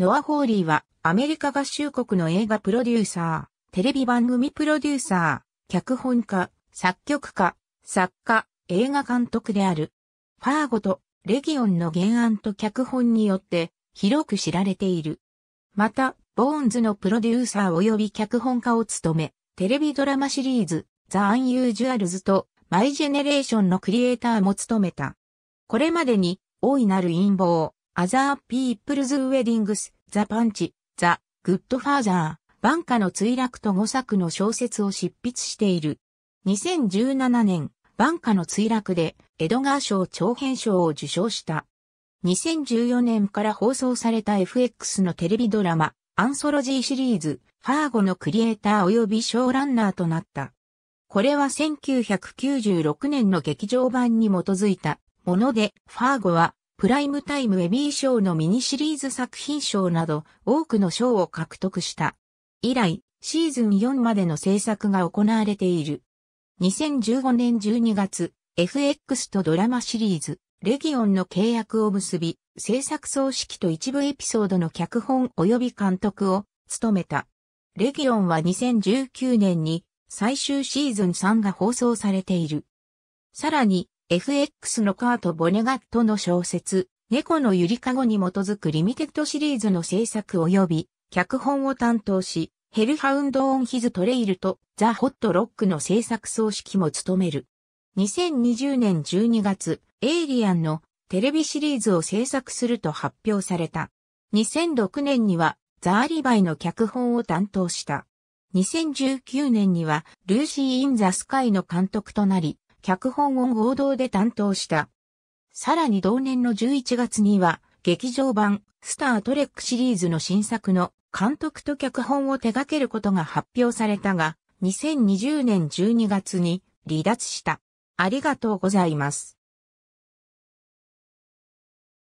ノア・ホーリーはアメリカ合衆国の映画プロデューサー、テレビ番組プロデューサー、脚本家、作曲家、作家、映画監督である。ファーゴとレギオンの原案と脚本によって広く知られている。また、ボーンズのプロデューサー及び脚本家を務め、テレビドラマシリーズ、ザ・アンユージュアルズとマイジェネレーションのクリエイターも務めた。これまでに、大いなる陰謀、アザー・ピープルズ・ウェディングス、ザ・パンチ、ザ・グッドファーザー、万華の墜落と5作の小説を執筆している。2017年、万華の墜落で、エドガー賞長編賞を受賞した。2014年から放送された FX のテレビドラマ、アンソロジーシリーズ、ファーゴのクリエイター及びショーランナーとなった。これは1996年の劇場版に基づいたもので、ファーゴはプライムタイムエミー賞のミニシリーズ作品賞など多くの賞を獲得した。以来、シーズン4までの制作が行われている。2015年12月、FX とドラマシリーズ、レギオンの契約を結び、制作総指揮と一部エピソードの脚本及び監督を務めた。レギオンは2019年に最終シーズン3が放送されている。さらに、FX のカート・ボネガットの小説、猫のゆりかごに基づくリミテッドシリーズの制作及び、脚本を担当し、ヘルハウンド・オン・ヒズ・トレイルとザ・ホット・ロックの制作総指揮も務める。2020年12月、エイリアンのテレビシリーズを制作すると発表された。2006年にはザ・アリバイの脚本を担当した。2019年にはルーシー・イン・ザ・スカイの監督となり、脚本を合同で担当した。さらに同年の11月には、劇場版、スタートレックシリーズの新作の監督と脚本を手掛けることが発表されたが、2020年12月に離脱した。ありがとうございます。